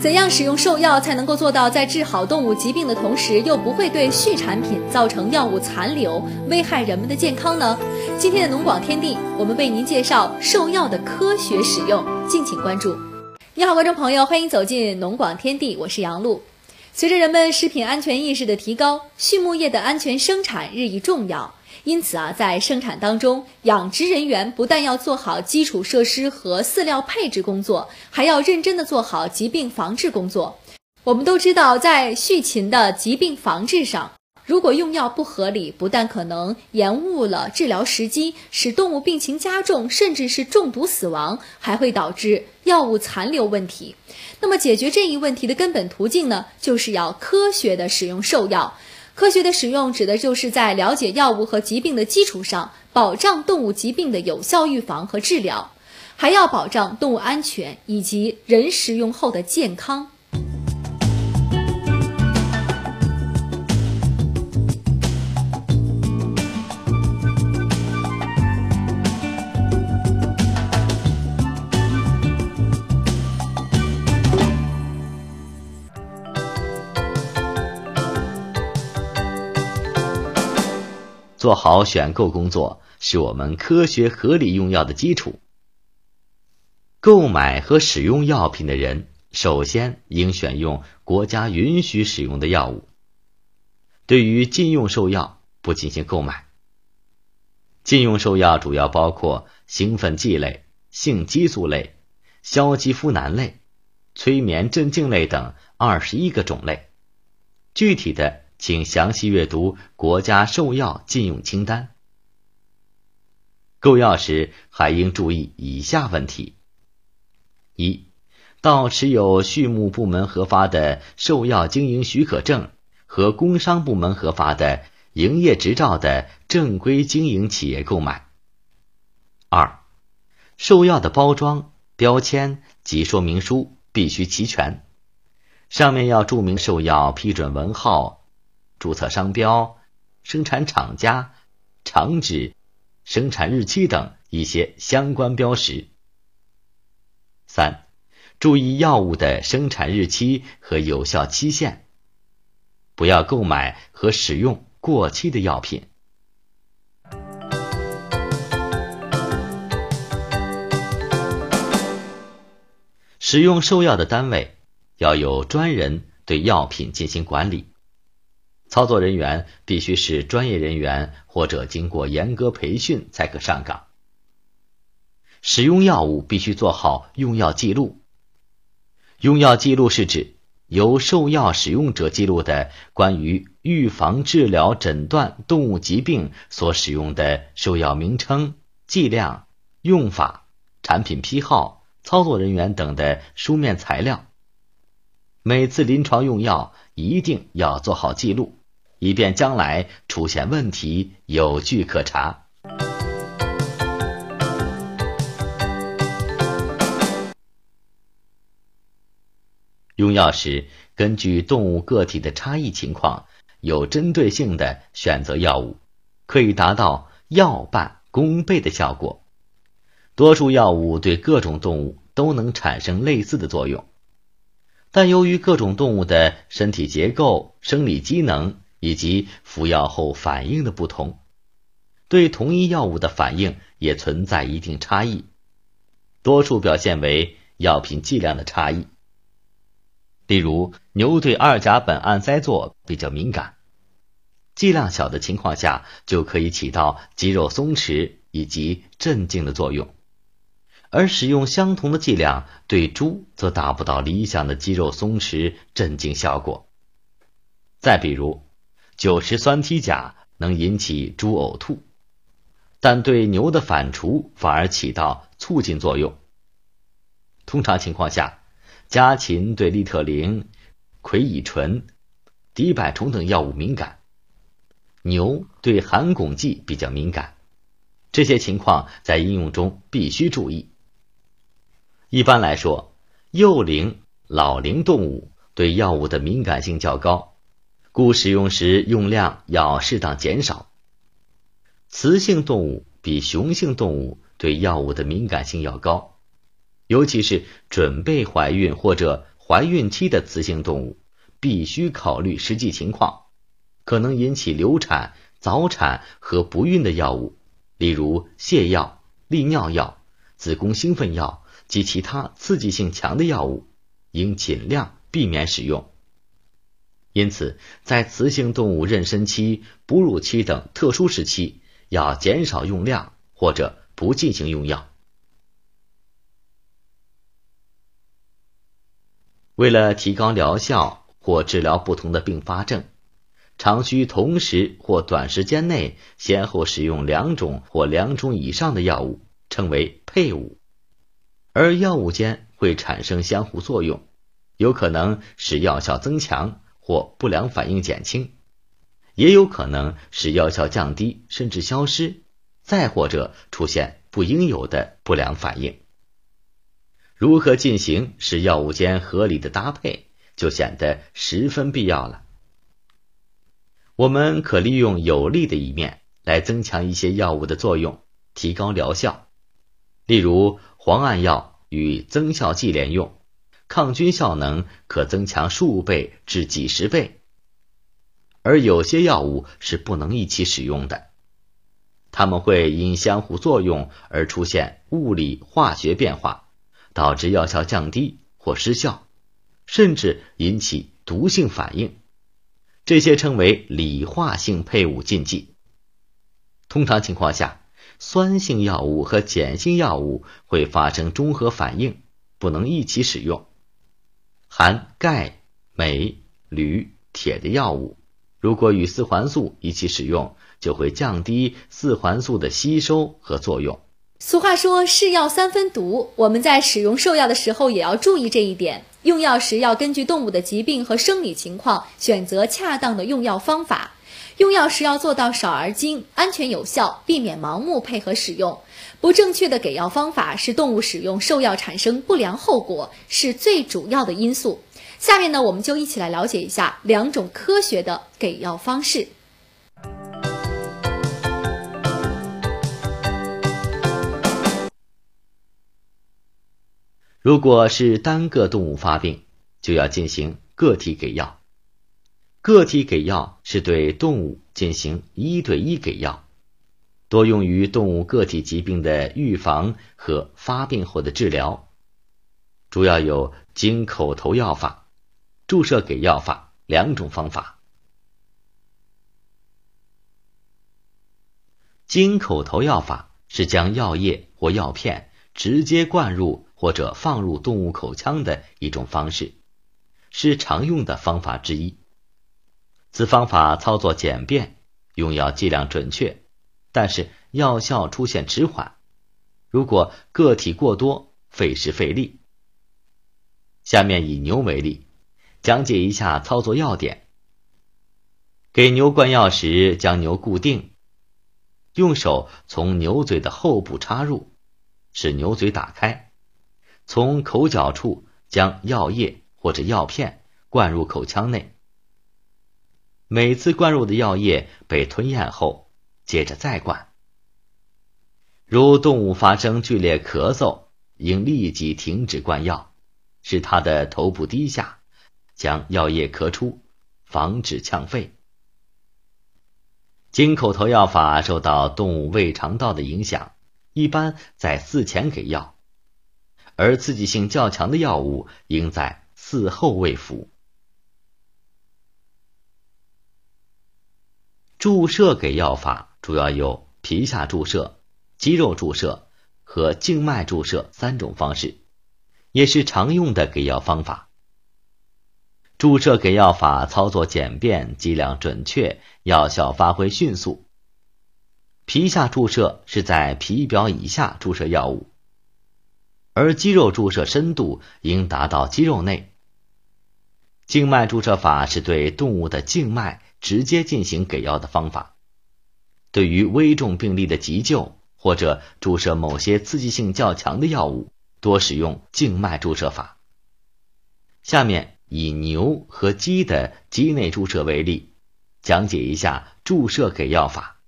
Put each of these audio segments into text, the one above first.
怎样使用兽药才能够做到在治好动物疾病的同时，又不会对畜产品造成药物残留，危害人们的健康呢？今天的农广天地，我们为您介绍兽药的科学使用，敬请关注。你好，观众朋友，欢迎走进农广天地，我是杨璐。随着人们食品安全意识的提高，畜牧业的安全生产日益重要。因此啊，在生产当中，养殖人员不但要做好基础设施和饲料配置工作，还要认真地做好疾病防治工作。我们都知道，在畜禽的疾病防治上，如果用药不合理，不但可能延误了治疗时机，使动物病情加重，甚至是中毒死亡，还会导致药物残留问题。那么，解决这一问题的根本途径呢，就是要科学地使用兽药。科学的使用指的就是在了解药物和疾病的基础上，保障动物疾病的有效预防和治疗，还要保障动物安全以及人食用后的健康。做好选购工作是我们科学合理用药的基础。购买和使用药品的人，首先应选用国家允许使用的药物。对于禁用兽药，不进行购买。禁用兽药主要包括兴奋剂类、性激素类、消肌肤难类、催眠镇静类等二十一个种类。具体的。请详细阅读国家兽药禁用清单。购药时还应注意以下问题：一、到持有畜牧部门核发的兽药经营许可证和工商部门核发的营业执照的正规经营企业购买；二、兽药的包装、标签及说明书必须齐全，上面要注明兽药批准文号。注册商标、生产厂家、厂址、生产日期等一些相关标识。三、注意药物的生产日期和有效期限，不要购买和使用过期的药品。使用兽药的单位要有专人对药品进行管理。操作人员必须是专业人员或者经过严格培训才可上岗。使用药物必须做好用药记录。用药记录是指由兽药使用者记录的关于预防、治疗、诊断动物疾病所使用的兽药名称、剂量、用法、产品批号、操作人员等的书面材料。每次临床用药一定要做好记录。以便将来出现问题有据可查。用药时，根据动物个体的差异情况，有针对性的选择药物，可以达到药半功倍的效果。多数药物对各种动物都能产生类似的作用，但由于各种动物的身体结构、生理机能。以及服药后反应的不同，对同一药物的反应也存在一定差异，多数表现为药品剂量的差异。例如，牛对二甲苯胺噻唑比较敏感，剂量小的情况下就可以起到肌肉松弛以及镇静的作用，而使用相同的剂量对猪则达不到理想的肌肉松弛镇静效果。再比如，九十酸梯钾能引起猪呕吐，但对牛的反刍反而起到促进作用。通常情况下，家禽对利特灵、奎乙醇、敌百虫等药物敏感，牛对含汞剂比较敏感。这些情况在应用中必须注意。一般来说，幼龄、老龄动物对药物的敏感性较高。故使用时用量要适当减少。雌性动物比雄性动物对药物的敏感性要高，尤其是准备怀孕或者怀孕期的雌性动物，必须考虑实际情况。可能引起流产、早产和不孕的药物，例如泻药、利尿药、子宫兴奋药及其他刺激性强的药物，应尽量避免使用。因此，在雌性动物妊娠期、哺乳期等特殊时期，要减少用量或者不进行用药。为了提高疗效或治疗不同的并发症，常需同时或短时间内先后使用两种或两种以上的药物，称为配伍，而药物间会产生相互作用，有可能使药效增强。或不良反应减轻，也有可能使药效降低甚至消失，再或者出现不应有的不良反应。如何进行使药物间合理的搭配，就显得十分必要了。我们可利用有利的一面来增强一些药物的作用，提高疗效。例如，磺胺药与增效剂联用。抗菌效能可增强数倍至几十倍，而有些药物是不能一起使用的，它们会因相互作用而出现物理化学变化，导致药效降低或失效，甚至引起毒性反应。这些称为理化性配伍禁忌。通常情况下，酸性药物和碱性药物会发生中和反应，不能一起使用。含钙、镁、铝、铁的药物，如果与四环素一起使用，就会降低四环素的吸收和作用。俗话说“是药三分毒”，我们在使用兽药的时候也要注意这一点。用药时要根据动物的疾病和生理情况，选择恰当的用药方法。用药时要做到少而精，安全有效，避免盲目配合使用。不正确的给药方法是动物使用兽药产生不良后果是最主要的因素。下面呢，我们就一起来了解一下两种科学的给药方式。如果是单个动物发病，就要进行个体给药。个体给药是对动物进行一对一给药。多用于动物个体疾病的预防和发病后的治疗，主要有经口头药法、注射给药法两种方法。经口头药法是将药液或药片直接灌入或者放入动物口腔的一种方式，是常用的方法之一。此方法操作简便，用药剂量准确。但是药效出现迟缓，如果个体过多，费时费力。下面以牛为例，讲解一下操作要点。给牛灌药时，将牛固定，用手从牛嘴的后部插入，使牛嘴打开，从口角处将药液或者药片灌入口腔内。每次灌入的药液被吞咽后。接着再灌。如动物发生剧烈咳嗽，应立即停止灌药，使它的头部低下，将药液咳出，防止呛肺。经口头药法受到动物胃肠道的影响，一般在饲前给药，而刺激性较强的药物应在饲后喂服。注射给药法。主要有皮下注射、肌肉注射和静脉注射三种方式，也是常用的给药方法。注射给药法操作简便，剂量准确，药效发挥迅速。皮下注射是在皮表以下注射药物，而肌肉注射深度应达到肌肉内。静脉注射法是对动物的静脉直接进行给药的方法。对于危重病例的急救或者注射某些刺激性较强的药物，多使用静脉注射法。下面以牛和鸡的肌内注射为例，讲解一下注射给药法。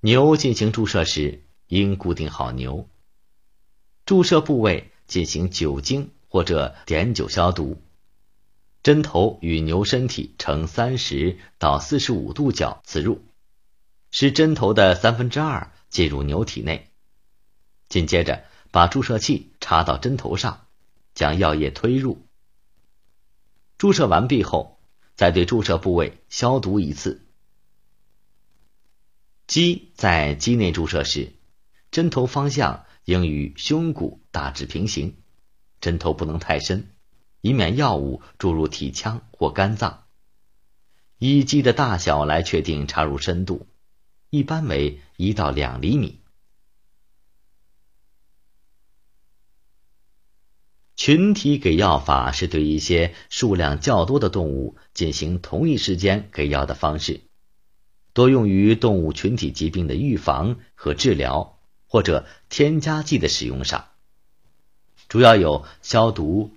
牛进行注射时，应固定好牛，注射部位进行酒精或者碘酒消毒，针头与牛身体呈三十到四十五度角刺入。使针头的三分之二进入牛体内，紧接着把注射器插到针头上，将药液推入。注射完毕后，再对注射部位消毒一次。鸡在鸡内注射时，针头方向应与胸骨大致平行，针头不能太深，以免药物注入体腔或肝脏。依鸡的大小来确定插入深度。一般为一到两厘米。群体给药法是对一些数量较多的动物进行同一时间给药的方式，多用于动物群体疾病的预防和治疗，或者添加剂的使用上。主要有消毒、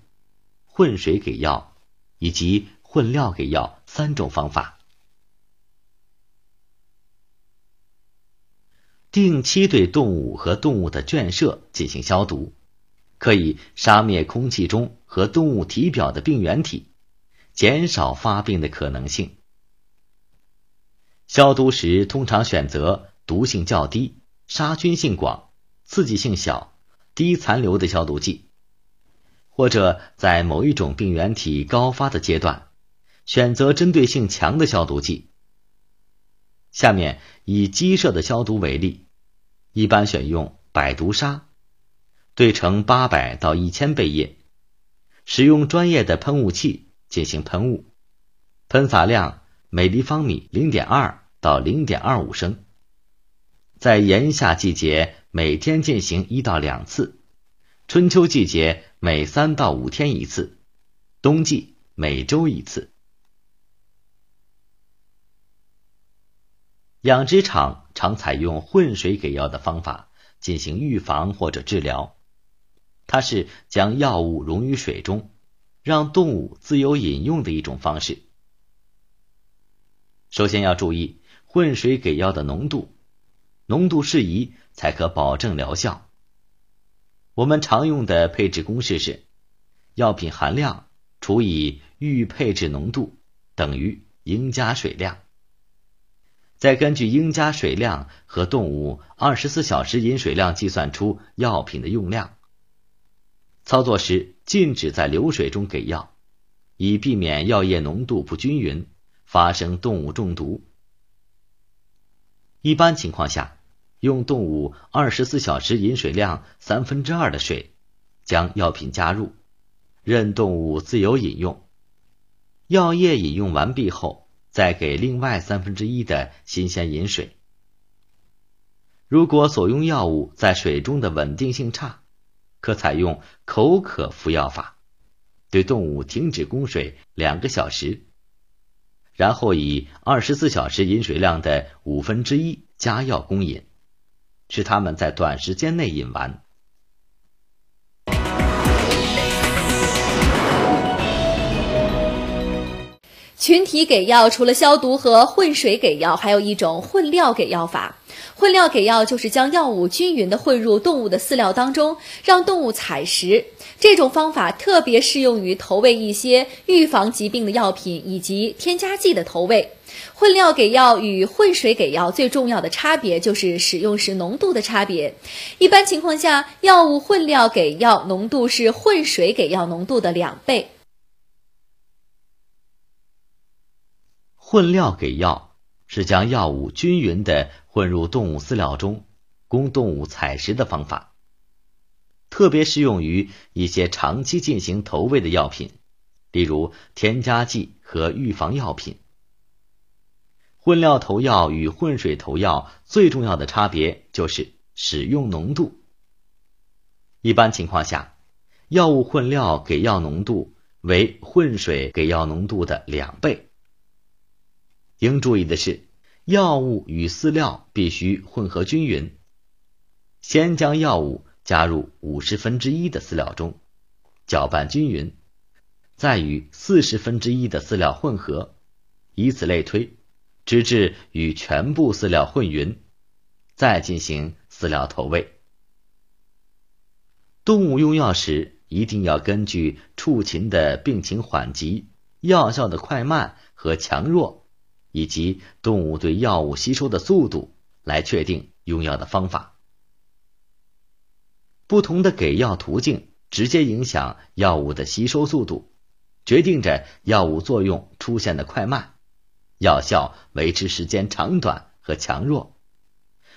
混水给药以及混料给药三种方法。定期对动物和动物的圈舍进行消毒，可以杀灭空气中和动物体表的病原体，减少发病的可能性。消毒时通常选择毒性较低、杀菌性广、刺激性小、低残留的消毒剂，或者在某一种病原体高发的阶段，选择针对性强的消毒剂。下面以鸡舍的消毒为例，一般选用百毒杀，兑成八百到一千倍液，使用专业的喷雾器进行喷雾，喷洒量每立方米零点二到零点二五升，在炎夏季节每天进行一到两次，春秋季节每三到五天一次，冬季每周一次。养殖场常采用混水给药的方法进行预防或者治疗，它是将药物溶于水中，让动物自由饮用的一种方式。首先要注意混水给药的浓度，浓度适宜才可保证疗效。我们常用的配置公式是：药品含量除以预配置浓度等于应加水量。再根据应加水量和动物二十四小时饮水量计算出药品的用量。操作时禁止在流水中给药，以避免药液浓度不均匀，发生动物中毒。一般情况下，用动物二十四小时饮水量三分之二的水，将药品加入，任动物自由饮用。药液饮用完毕后。再给另外三分之一的新鲜饮水。如果所用药物在水中的稳定性差，可采用口渴服药法，对动物停止供水两个小时，然后以二十四小时饮水量的五分之一加药供饮，使它们在短时间内饮完。群体给药除了消毒和混水给药，还有一种混料给药法。混料给药就是将药物均匀地混入动物的饲料当中，让动物采食。这种方法特别适用于投喂一些预防疾病的药品以及添加剂的投喂。混料给药与混水给药最重要的差别就是使用时浓度的差别。一般情况下，药物混料给药浓度是混水给药浓度的两倍。混料给药是将药物均匀的混入动物饲料中，供动物采食的方法，特别适用于一些长期进行投喂的药品，例如添加剂和预防药品。混料投药与混水投药最重要的差别就是使用浓度。一般情况下，药物混料给药浓度为混水给药浓度的两倍。应注意的是，药物与饲料必须混合均匀。先将药物加入五十分之一的饲料中，搅拌均匀，再与四十分之一的饲料混合，以此类推，直至与全部饲料混匀，再进行饲料投喂。动物用药时，一定要根据畜禽的病情缓急、药效的快慢和强弱。以及动物对药物吸收的速度，来确定用药的方法。不同的给药途径直接影响药物的吸收速度，决定着药物作用出现的快慢、药效维持时间长短和强弱，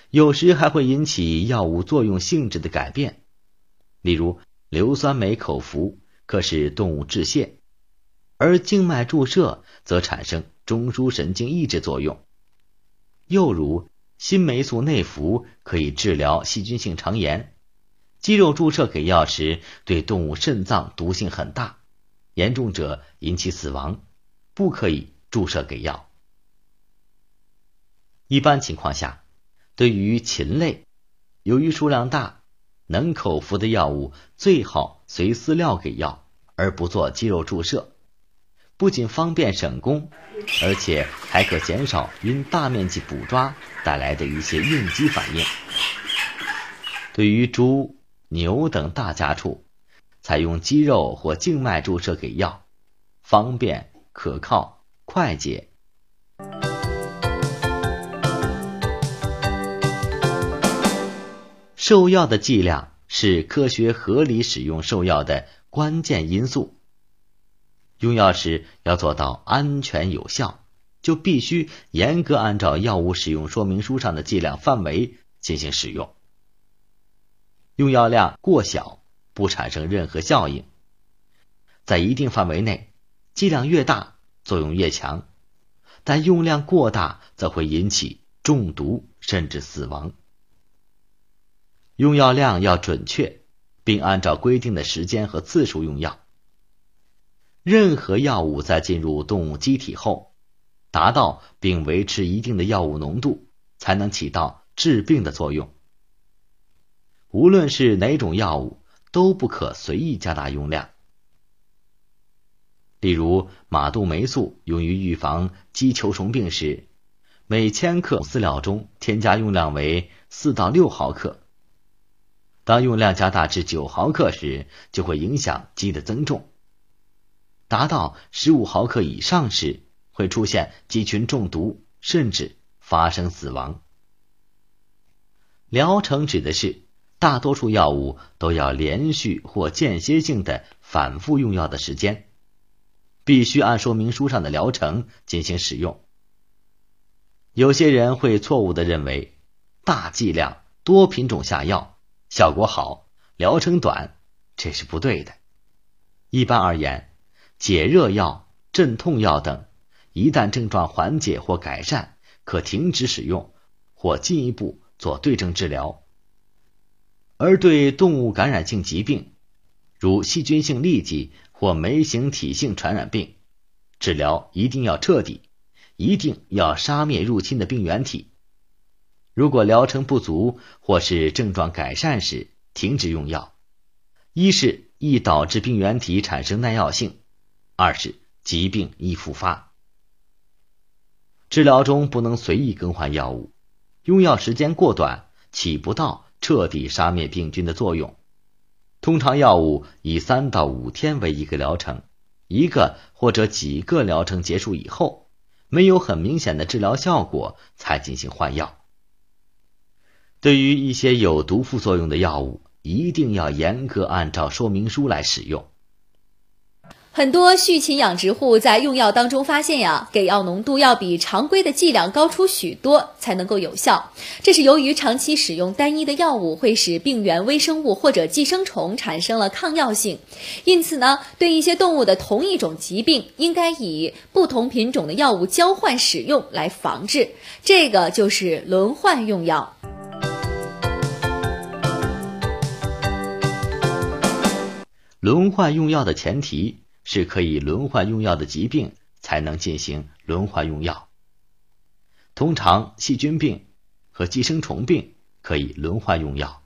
有时还会引起药物作用性质的改变。例如，硫酸镁口服可使动物致泻，而静脉注射则产生。中枢神经抑制作用。又如，新霉素内服可以治疗细菌性肠炎，肌肉注射给药时对动物肾脏毒性很大，严重者引起死亡，不可以注射给药。一般情况下，对于禽类，由于数量大，能口服的药物最好随饲料给药，而不做肌肉注射。不仅方便省工，而且还可减少因大面积捕抓带来的一些应激反应。对于猪、牛等大家畜，采用肌肉或静脉注射给药，方便、可靠、快捷。兽药的剂量是科学合理使用兽药的关键因素。用药时要做到安全有效，就必须严格按照药物使用说明书上的剂量范围进行使用。用药量过小，不产生任何效应；在一定范围内，剂量越大，作用越强，但用量过大则会引起中毒甚至死亡。用药量要准确，并按照规定的时间和次数用药。任何药物在进入动物机体后，达到并维持一定的药物浓度，才能起到治病的作用。无论是哪种药物，都不可随意加大用量。例如，马杜霉素用于预防鸡球虫病时，每千克饲料中添加用量为四到六毫克。当用量加大至九毫克时，就会影响鸡的增重。达到十五毫克以上时，会出现鸡群中毒，甚至发生死亡。疗程指的是大多数药物都要连续或间歇性的反复用药的时间，必须按说明书上的疗程进行使用。有些人会错误地认为，大剂量、多品种下药效果好，疗程短，这是不对的。一般而言，解热药、镇痛药等，一旦症状缓解或改善，可停止使用或进一步做对症治疗。而对动物感染性疾病，如细菌性痢疾或霉形体性传染病，治疗一定要彻底，一定要杀灭入侵的病原体。如果疗程不足或是症状改善时停止用药，一是易导致病原体产生耐药性。二是疾病易复发，治疗中不能随意更换药物，用药时间过短起不到彻底杀灭病菌的作用。通常药物以三到五天为一个疗程，一个或者几个疗程结束以后，没有很明显的治疗效果才进行换药。对于一些有毒副作用的药物，一定要严格按照说明书来使用。很多畜禽养殖户在用药当中发现呀，给药浓度要比常规的剂量高出许多才能够有效。这是由于长期使用单一的药物，会使病原微生物或者寄生虫产生了抗药性。因此呢，对一些动物的同一种疾病，应该以不同品种的药物交换使用来防治。这个就是轮换用药。轮换用药的前提。是可以轮换用药的疾病才能进行轮换用药。通常细菌病和寄生虫病可以轮换用药，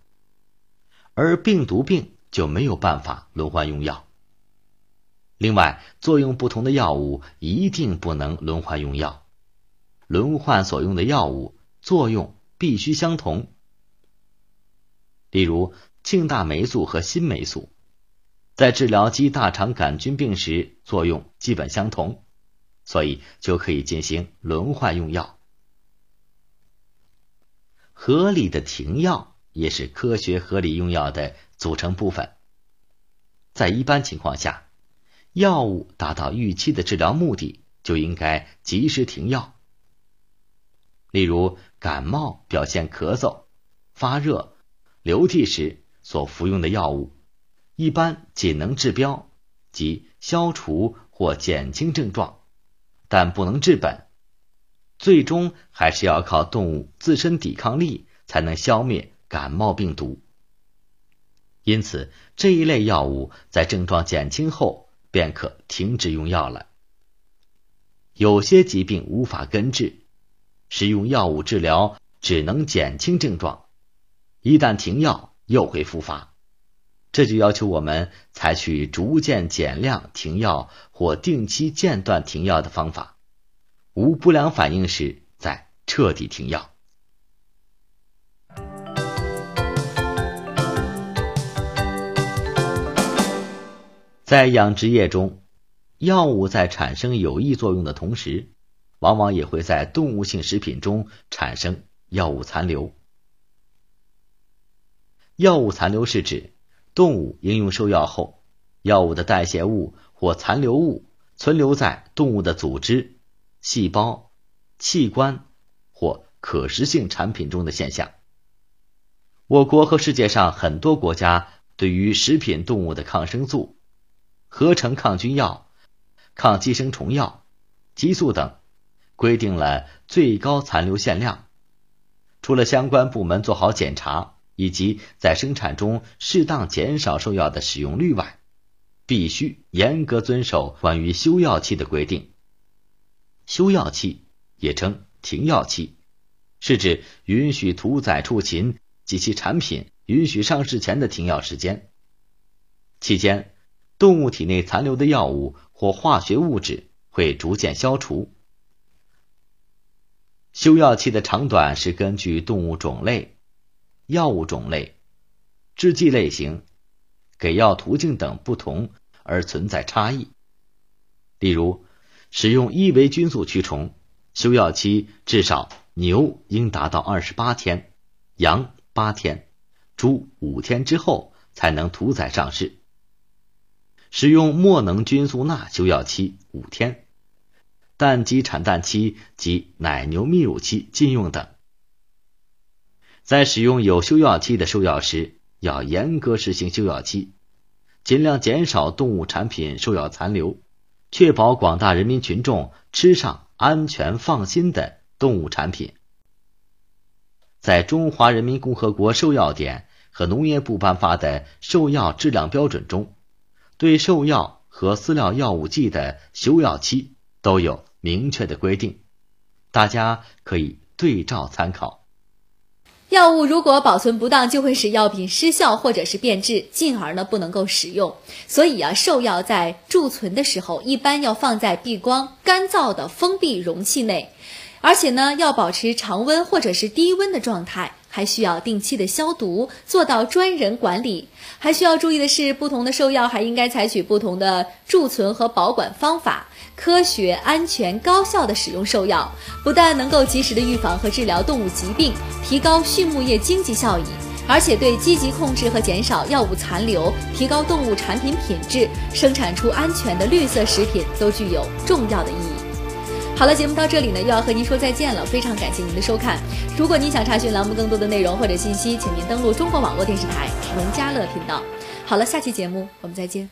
而病毒病就没有办法轮换用药。另外，作用不同的药物一定不能轮换用药。轮换所用的药物作用必须相同，例如庆大霉素和新霉素。在治疗鸡大肠杆菌病时，作用基本相同，所以就可以进行轮换用药。合理的停药也是科学合理用药的组成部分。在一般情况下，药物达到预期的治疗目的，就应该及时停药。例如，感冒表现咳嗽、发热、流涕时所服用的药物。一般仅能治标，即消除或减轻症状，但不能治本，最终还是要靠动物自身抵抗力才能消灭感冒病毒。因此，这一类药物在症状减轻后便可停止用药了。有些疾病无法根治，使用药物治疗只能减轻症状，一旦停药又会复发。这就要求我们采取逐渐减量停药或定期间断停药的方法，无不良反应时再彻底停药。在养殖业中，药物在产生有益作用的同时，往往也会在动物性食品中产生药物残留。药物残留是指。动物应用兽药后，药物的代谢物或残留物存留在动物的组织、细胞、器官或可食性产品中的现象。我国和世界上很多国家对于食品动物的抗生素、合成抗菌药、抗寄生虫药、激素等，规定了最高残留限量。除了相关部门做好检查。以及在生产中适当减少兽药的使用率外，必须严格遵守关于休药期的规定。休药期也称停药期，是指允许屠宰畜禽及其产品允许上市前的停药时间。期间，动物体内残留的药物或化学物质会逐渐消除。休药期的长短是根据动物种类。药物种类、制剂类型、给药途径等不同而存在差异。例如，使用伊维菌素驱虫，休药期至少牛应达到二十八天，羊八天，猪五天之后才能屠宰上市。使用莫能菌素钠休药期五天，蛋鸡产蛋期及奶牛泌乳期禁用等。在使用有休药期的兽药时，要严格实行休药期，尽量减少动物产品兽药残留，确保广大人民群众吃上安全放心的动物产品。在《中华人民共和国兽药典》和农业部颁发的兽药质量标准中，对兽药和饲料药物剂的休药期都有明确的规定，大家可以对照参考。药物如果保存不当，就会使药品失效或者是变质，进而呢不能够使用。所以啊，兽药在贮存的时候，一般要放在避光、干燥的封闭容器内，而且呢要保持常温或者是低温的状态，还需要定期的消毒，做到专人管理。还需要注意的是，不同的兽药还应该采取不同的贮存和保管方法。科学、安全、高效的使用兽药，不但能够及时的预防和治疗动物疾病，提高畜牧业经济效益，而且对积极控制和减少药物残留，提高动物产品品质，生产出安全的绿色食品，都具有重要的意义。好了，节目到这里呢，又要和您说再见了。非常感谢您的收看。如果您想查询栏目更多的内容或者信息，请您登录中国网络电视台农家乐频道。好了，下期节目我们再见。